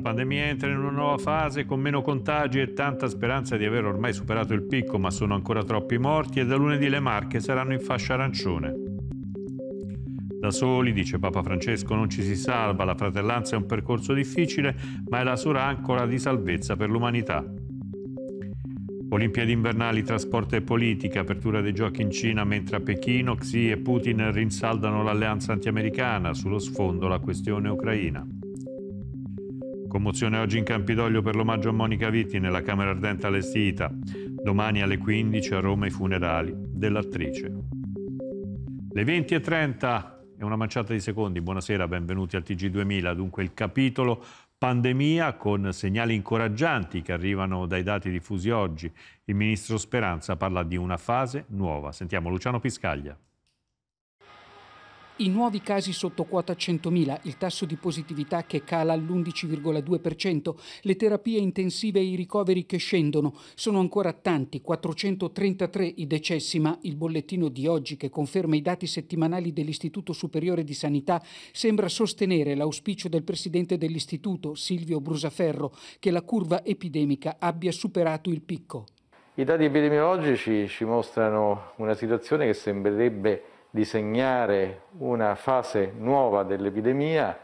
La pandemia entra in una nuova fase con meno contagi e tanta speranza di aver ormai superato il picco, ma sono ancora troppi morti e da lunedì le Marche saranno in fascia arancione. Da soli, dice Papa Francesco, non ci si salva, la fratellanza è un percorso difficile, ma è la sola ancora di salvezza per l'umanità. Olimpiadi invernali, trasporto e politica, apertura dei giochi in Cina mentre a Pechino Xi e Putin rinsaldano l'alleanza antiamericana, sullo sfondo la questione ucraina. Commozione oggi in Campidoglio per l'omaggio a Monica Vitti nella Camera Ardente allestita. Domani alle 15 a Roma i funerali dell'attrice. Le 20.30 e una manciata di secondi. Buonasera, benvenuti al TG2000. Dunque il capitolo pandemia con segnali incoraggianti che arrivano dai dati diffusi oggi. Il ministro Speranza parla di una fase nuova. Sentiamo Luciano Piscaglia. I nuovi casi sotto quota 100.000, il tasso di positività che cala all'11,2%, le terapie intensive e i ricoveri che scendono. Sono ancora tanti, 433 i decessi, ma il bollettino di oggi che conferma i dati settimanali dell'Istituto Superiore di Sanità sembra sostenere l'auspicio del presidente dell'Istituto, Silvio Brusaferro, che la curva epidemica abbia superato il picco. I dati epidemiologici ci mostrano una situazione che sembrerebbe disegnare una fase nuova dell'epidemia,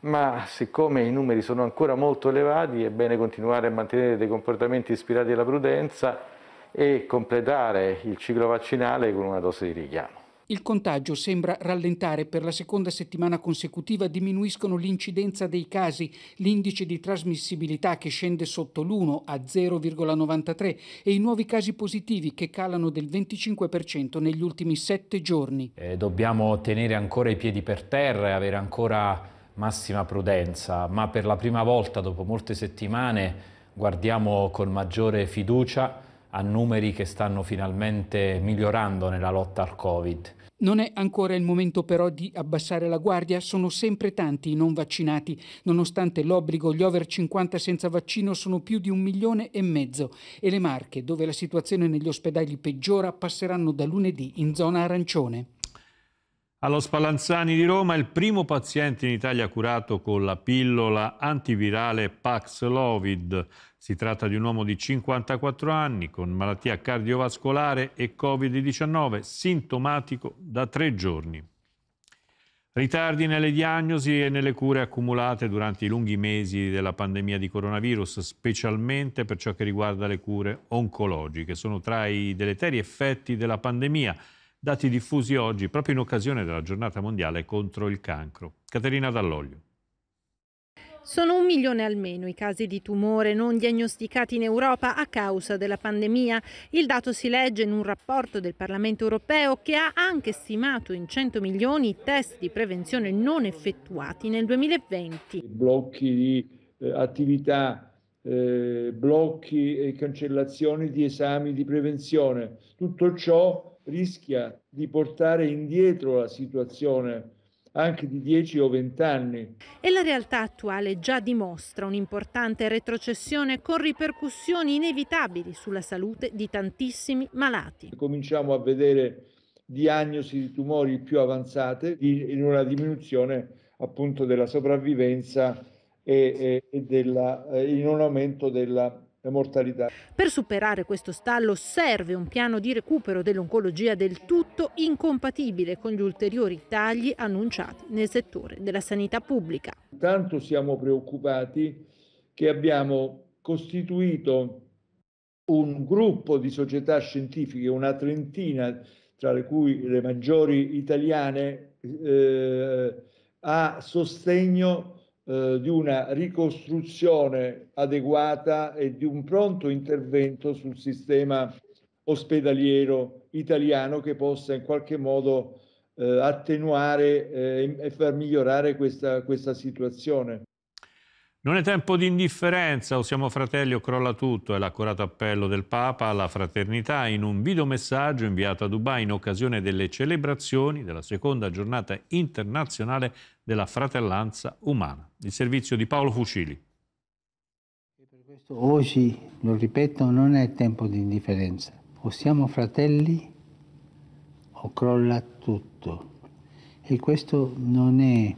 ma siccome i numeri sono ancora molto elevati è bene continuare a mantenere dei comportamenti ispirati alla prudenza e completare il ciclo vaccinale con una dose di richiamo. Il contagio sembra rallentare per la seconda settimana consecutiva, diminuiscono l'incidenza dei casi, l'indice di trasmissibilità che scende sotto l'1 a 0,93 e i nuovi casi positivi che calano del 25% negli ultimi sette giorni. Eh, dobbiamo tenere ancora i piedi per terra e avere ancora massima prudenza, ma per la prima volta dopo molte settimane guardiamo con maggiore fiducia a numeri che stanno finalmente migliorando nella lotta al Covid. Non è ancora il momento però di abbassare la guardia, sono sempre tanti i non vaccinati. Nonostante l'obbligo, gli over 50 senza vaccino sono più di un milione e mezzo e le Marche, dove la situazione negli ospedali peggiora, passeranno da lunedì in zona arancione. Allo Spallanzani di Roma il primo paziente in Italia curato con la pillola antivirale Paxlovid. Si tratta di un uomo di 54 anni con malattia cardiovascolare e Covid-19, sintomatico da tre giorni. Ritardi nelle diagnosi e nelle cure accumulate durante i lunghi mesi della pandemia di coronavirus, specialmente per ciò che riguarda le cure oncologiche, sono tra i deleteri effetti della pandemia dati diffusi oggi proprio in occasione della giornata mondiale contro il cancro. Caterina Dall'Oglio. Sono un milione almeno i casi di tumore non diagnosticati in Europa a causa della pandemia. Il dato si legge in un rapporto del Parlamento europeo che ha anche stimato in 100 milioni i test di prevenzione non effettuati nel 2020. Blocchi di eh, attività, eh, blocchi e cancellazioni di esami di prevenzione. Tutto ciò rischia di portare indietro la situazione anche di 10 o 20 anni. E la realtà attuale già dimostra un'importante retrocessione con ripercussioni inevitabili sulla salute di tantissimi malati. Cominciamo a vedere diagnosi di tumori più avanzate in una diminuzione appunto della sopravvivenza e, e, e della, eh, in un aumento della mortalità. Per superare questo stallo serve un piano di recupero dell'oncologia del tutto incompatibile con gli ulteriori tagli annunciati nel settore della sanità pubblica. Tanto siamo preoccupati che abbiamo costituito un gruppo di società scientifiche, una trentina, tra le cui le maggiori italiane, eh, a sostegno eh, di una ricostruzione adeguata e di un pronto intervento sul sistema ospedaliero italiano che possa in qualche modo eh, attenuare eh, e far migliorare questa, questa situazione. Non è tempo di indifferenza, o siamo fratelli o crolla tutto, è l'accurato appello del Papa alla fraternità in un videomessaggio inviato a Dubai in occasione delle celebrazioni della seconda giornata internazionale della fratellanza umana. Il servizio di Paolo Fucili. per questo oggi, lo ripeto, non è tempo di indifferenza. O siamo fratelli o crolla tutto. E questo non è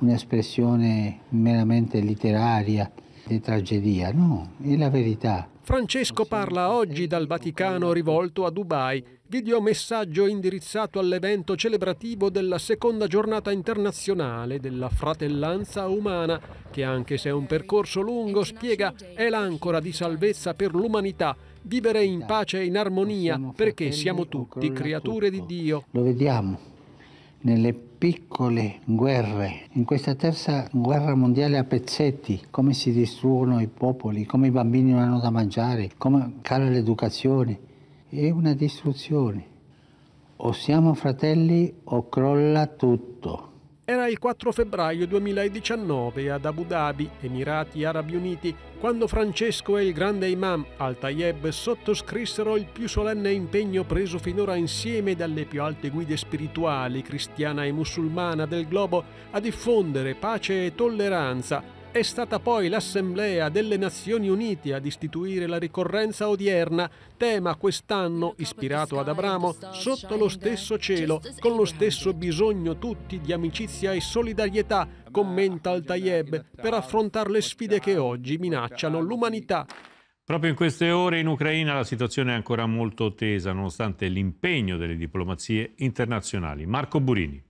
un'espressione meramente letteraria di tragedia, no, è la verità. Francesco parla oggi dal Vaticano rivolto a Dubai. Videomessaggio indirizzato all'evento celebrativo della seconda giornata internazionale della fratellanza umana, che anche se è un percorso lungo, spiega è l'ancora di salvezza per l'umanità, vivere in pace e in armonia, perché siamo tutti creature di Dio. Lo vediamo nelle piccole guerre, in questa terza guerra mondiale a pezzetti, come si distruggono i popoli, come i bambini non hanno da mangiare, come cala l'educazione. È una distruzione. O siamo fratelli o crolla tutto. Era il 4 febbraio 2019 ad Abu Dhabi, Emirati Arabi Uniti, quando Francesco e il grande imam Al-Tayeb sottoscrissero il più solenne impegno preso finora insieme dalle più alte guide spirituali cristiana e musulmana del globo a diffondere pace e tolleranza è stata poi l'Assemblea delle Nazioni Unite ad istituire la ricorrenza odierna, tema quest'anno ispirato ad Abramo, sotto lo stesso cielo, con lo stesso bisogno tutti di amicizia e solidarietà, commenta Al-Tayeb, per affrontare le sfide che oggi minacciano l'umanità. Proprio in queste ore in Ucraina la situazione è ancora molto tesa, nonostante l'impegno delle diplomazie internazionali. Marco Burini.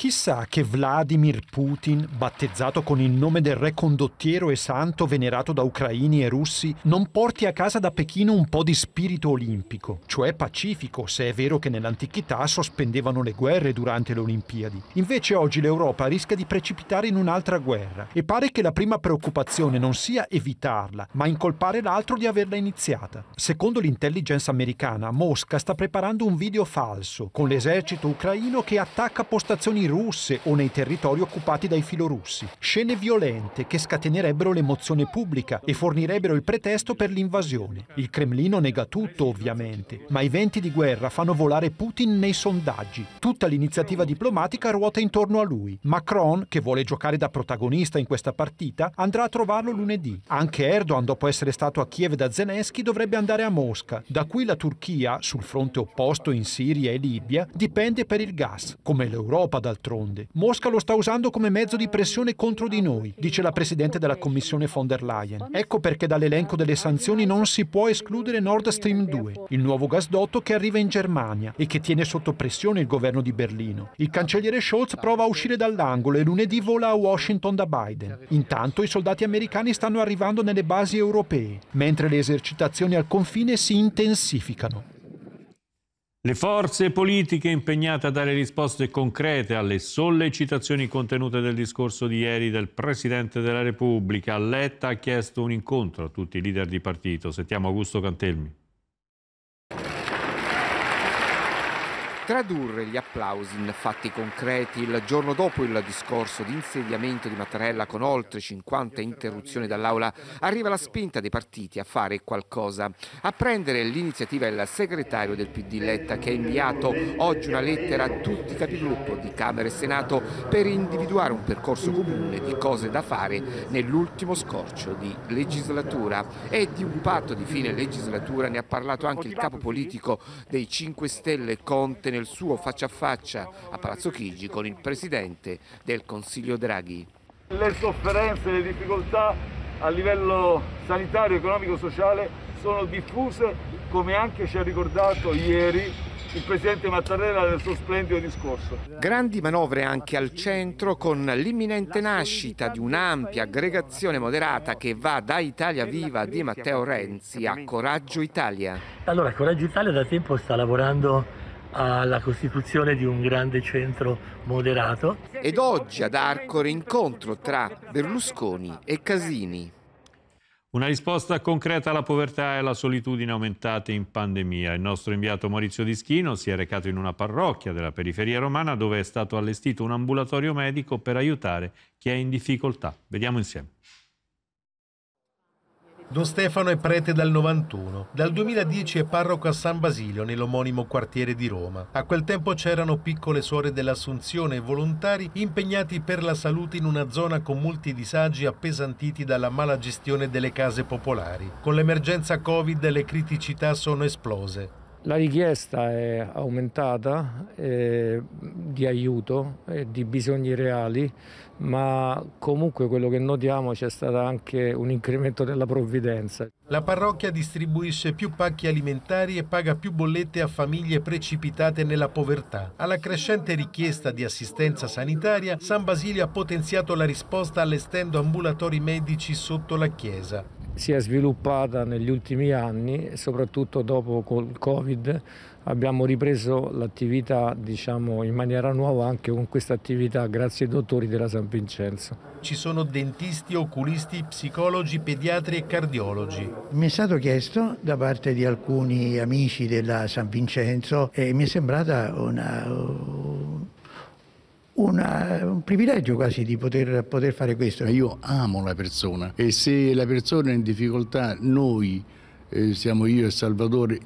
Chissà che Vladimir Putin, battezzato con il nome del re condottiero e santo venerato da ucraini e russi, non porti a casa da Pechino un po' di spirito olimpico, cioè pacifico, se è vero che nell'antichità sospendevano le guerre durante le Olimpiadi. Invece oggi l'Europa rischia di precipitare in un'altra guerra e pare che la prima preoccupazione non sia evitarla, ma incolpare l'altro di averla iniziata. Secondo l'intelligence americana, Mosca sta preparando un video falso con l'esercito ucraino che attacca postazioni russe o nei territori occupati dai filorussi. Scene violente che scatenerebbero l'emozione pubblica e fornirebbero il pretesto per l'invasione. Il Cremlino nega tutto, ovviamente, ma i venti di guerra fanno volare Putin nei sondaggi. Tutta l'iniziativa diplomatica ruota intorno a lui. Macron, che vuole giocare da protagonista in questa partita, andrà a trovarlo lunedì. Anche Erdogan, dopo essere stato a Kiev da Zelensky, dovrebbe andare a Mosca. Da qui la Turchia, sul fronte opposto in Siria e Libia, dipende per il gas, come l'Europa dal d'altronde. Mosca lo sta usando come mezzo di pressione contro di noi, dice la Presidente della Commissione von der Leyen. Ecco perché dall'elenco delle sanzioni non si può escludere Nord Stream 2, il nuovo gasdotto che arriva in Germania e che tiene sotto pressione il governo di Berlino. Il cancelliere Scholz prova a uscire dall'angolo e lunedì vola a Washington da Biden. Intanto i soldati americani stanno arrivando nelle basi europee, mentre le esercitazioni al confine si intensificano. Le forze politiche impegnate a dare risposte concrete alle sollecitazioni contenute nel discorso di ieri del Presidente della Repubblica, Letta ha chiesto un incontro a tutti i leader di partito. Sentiamo Augusto Cantelmi. tradurre gli applausi in fatti concreti. Il giorno dopo il discorso di insediamento di Mattarella con oltre 50 interruzioni dall'aula arriva la spinta dei partiti a fare qualcosa. A prendere l'iniziativa è il segretario del PD Letta che ha inviato oggi una lettera a tutti i capigruppo di Camera e Senato per individuare un percorso comune di cose da fare nell'ultimo scorcio di legislatura e di un patto di fine legislatura ne ha parlato anche il capo politico dei 5 Stelle Conte nel nel suo faccia a faccia a Palazzo Chigi con il presidente del Consiglio Draghi. Le sofferenze, le difficoltà a livello sanitario, economico, sociale sono diffuse come anche ci ha ricordato ieri il presidente Mattarella nel suo splendido discorso. Grandi manovre anche al centro con l'imminente nascita di un'ampia aggregazione moderata che va da Italia Viva di Matteo Renzi a Coraggio Italia. Allora, Coraggio Italia da tempo sta lavorando alla costituzione di un grande centro moderato. Ed oggi ad Arcore incontro tra Berlusconi e Casini. Una risposta concreta alla povertà e alla solitudine aumentate in pandemia. Il nostro inviato Maurizio Dischino si è recato in una parrocchia della periferia romana dove è stato allestito un ambulatorio medico per aiutare chi è in difficoltà. Vediamo insieme. Don Stefano è prete dal 91. Dal 2010 è parroco a San Basilio, nell'omonimo quartiere di Roma. A quel tempo c'erano piccole suore dell'Assunzione e volontari impegnati per la salute in una zona con molti disagi appesantiti dalla mala gestione delle case popolari. Con l'emergenza Covid le criticità sono esplose. La richiesta è aumentata eh, di aiuto e eh, di bisogni reali, ma comunque quello che notiamo c'è stato anche un incremento della provvidenza. La parrocchia distribuisce più pacchi alimentari e paga più bollette a famiglie precipitate nella povertà. Alla crescente richiesta di assistenza sanitaria, San Basilio ha potenziato la risposta allestendo ambulatori medici sotto la chiesa si è sviluppata negli ultimi anni, soprattutto dopo col Covid abbiamo ripreso l'attività diciamo, in maniera nuova anche con questa attività grazie ai dottori della San Vincenzo. Ci sono dentisti, oculisti, psicologi, pediatri e cardiologi. Mi è stato chiesto da parte di alcuni amici della San Vincenzo e mi è sembrata una una, un privilegio quasi di poter, poter fare questo. Io amo la persona e se la persona è in difficoltà noi, eh, siamo io e Salvatore,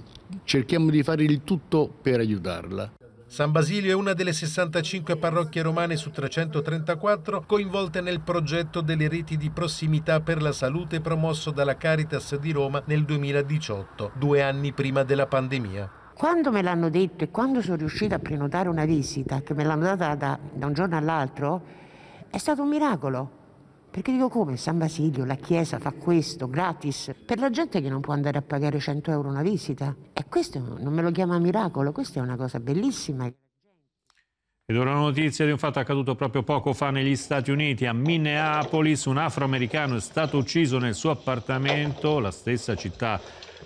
cerchiamo di fare il tutto per aiutarla. San Basilio è una delle 65 parrocchie romane su 334 coinvolte nel progetto delle reti di prossimità per la salute promosso dalla Caritas di Roma nel 2018, due anni prima della pandemia. Quando me l'hanno detto e quando sono riuscita a prenotare una visita, che me l'hanno data da, da un giorno all'altro, è stato un miracolo. Perché dico come San Basilio, la Chiesa fa questo gratis per la gente che non può andare a pagare 100 euro una visita. E questo non me lo chiama miracolo, questa è una cosa bellissima. Ed ora una notizia di un fatto accaduto proprio poco fa negli Stati Uniti, a Minneapolis, un afroamericano è stato ucciso nel suo appartamento, la stessa città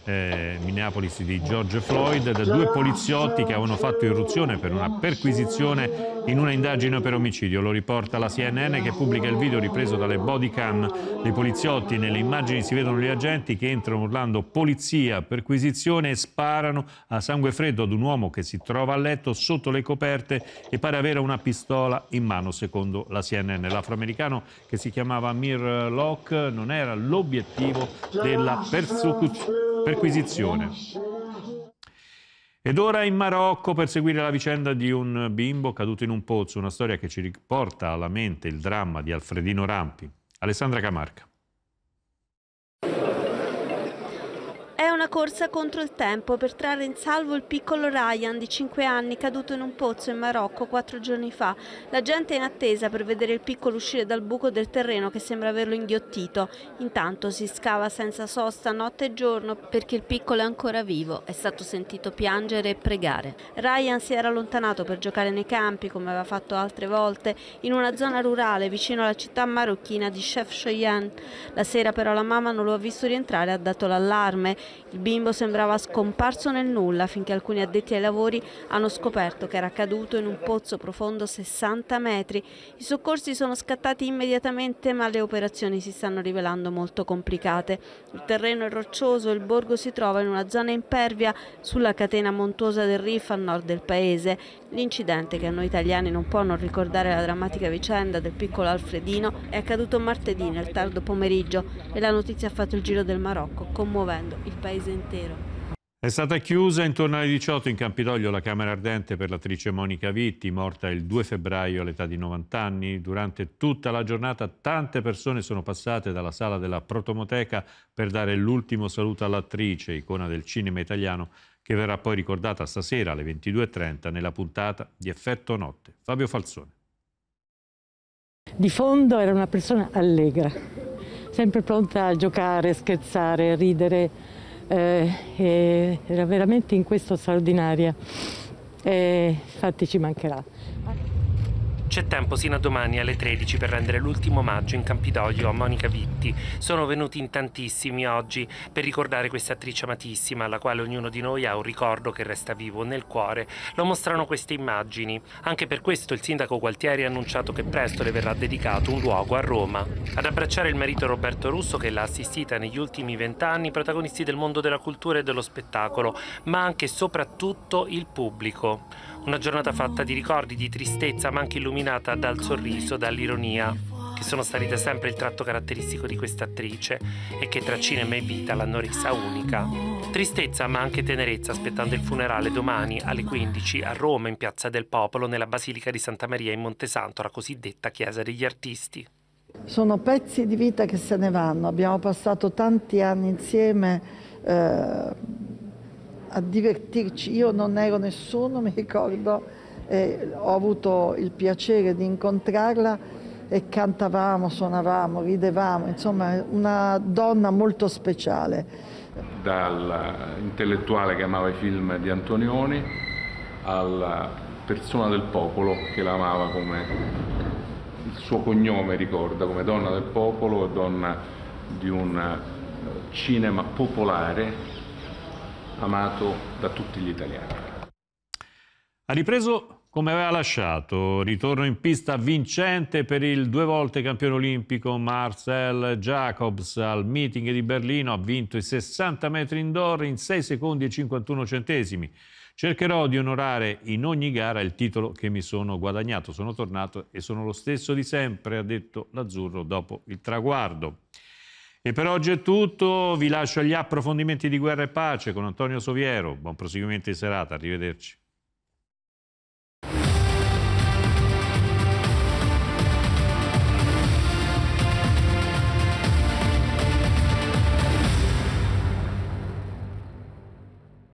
eh, Minneapolis di George Floyd da due poliziotti che avevano fatto irruzione per una perquisizione in una indagine per omicidio. Lo riporta la CNN che pubblica il video ripreso dalle body cam dei poliziotti. Nelle immagini si vedono gli agenti che entrano urlando polizia, perquisizione e sparano a sangue freddo ad un uomo che si trova a letto sotto le coperte e pare avere una pistola in mano, secondo la CNN. L'afroamericano che si chiamava Mir Locke non era l'obiettivo della persecuzione perquisizione. Ed ora in Marocco per seguire la vicenda di un bimbo caduto in un pozzo, una storia che ci riporta alla mente il dramma di Alfredino Rampi. Alessandra Camarca. corsa contro il tempo per trarre in salvo il piccolo Ryan di 5 anni caduto in un pozzo in Marocco 4 giorni fa. La gente è in attesa per vedere il piccolo uscire dal buco del terreno che sembra averlo inghiottito. Intanto si scava senza sosta notte e giorno perché il piccolo è ancora vivo, è stato sentito piangere e pregare. Ryan si era allontanato per giocare nei campi come aveva fatto altre volte in una zona rurale vicino alla città marocchina di Chef Choyan. La sera però la mamma non lo ha visto rientrare e ha dato l'allarme. Il il bimbo sembrava scomparso nel nulla finché alcuni addetti ai lavori hanno scoperto che era caduto in un pozzo profondo 60 metri. I soccorsi sono scattati immediatamente ma le operazioni si stanno rivelando molto complicate. Il terreno è roccioso, il borgo si trova in una zona impervia sulla catena montuosa del Rif a nord del paese. L'incidente che a noi italiani non può non ricordare la drammatica vicenda del piccolo Alfredino è accaduto martedì nel tardo pomeriggio e la notizia ha fatto il giro del Marocco commuovendo il paese paese intero. È stata chiusa intorno alle 18 in Campidoglio la Camera Ardente per l'attrice Monica Vitti, morta il 2 febbraio all'età di 90 anni. Durante tutta la giornata tante persone sono passate dalla sala della protomoteca per dare l'ultimo saluto all'attrice, icona del cinema italiano, che verrà poi ricordata stasera alle 22.30 nella puntata di Effetto Notte. Fabio Falzone. Di fondo era una persona allegra, sempre pronta a giocare, scherzare, ridere eh, eh, era veramente in questo straordinaria e eh, infatti ci mancherà. C'è tempo sino a domani alle 13 per rendere l'ultimo omaggio in Campidoglio a Monica Vitti. Sono venuti in tantissimi oggi per ricordare questa attrice amatissima alla quale ognuno di noi ha un ricordo che resta vivo nel cuore. Lo mostrano queste immagini. Anche per questo il sindaco Gualtieri ha annunciato che presto le verrà dedicato un luogo a Roma. Ad abbracciare il marito Roberto Russo che l'ha assistita negli ultimi vent'anni, protagonisti del mondo della cultura e dello spettacolo, ma anche e soprattutto il pubblico. Una giornata fatta di ricordi, di tristezza, ma anche illuminata dal sorriso, dall'ironia, che sono stati da sempre il tratto caratteristico di questa attrice e che tra cinema e vita l'hanno resa unica. Tristezza ma anche tenerezza aspettando il funerale domani alle 15 a Roma in Piazza del Popolo nella Basilica di Santa Maria in Montesanto, la cosiddetta Chiesa degli Artisti. Sono pezzi di vita che se ne vanno, abbiamo passato tanti anni insieme. Eh a divertirci. Io non ero nessuno, mi ricordo, eh, ho avuto il piacere di incontrarla e cantavamo, suonavamo, ridevamo, insomma una donna molto speciale. Dall'intellettuale che amava i film di Antonioni alla persona del popolo che la amava come il suo cognome ricorda, come donna del popolo donna di un eh, cinema popolare amato da tutti gli italiani. Ha ripreso come aveva lasciato, ritorno in pista vincente per il due volte campione olimpico Marcel Jacobs al meeting di Berlino, ha vinto i 60 metri indoor in 6 secondi e 51 centesimi. Cercherò di onorare in ogni gara il titolo che mi sono guadagnato. Sono tornato e sono lo stesso di sempre, ha detto l'azzurro dopo il traguardo. E per oggi è tutto, vi lascio agli approfondimenti di guerra e pace con Antonio Soviero, buon proseguimento di serata, arrivederci.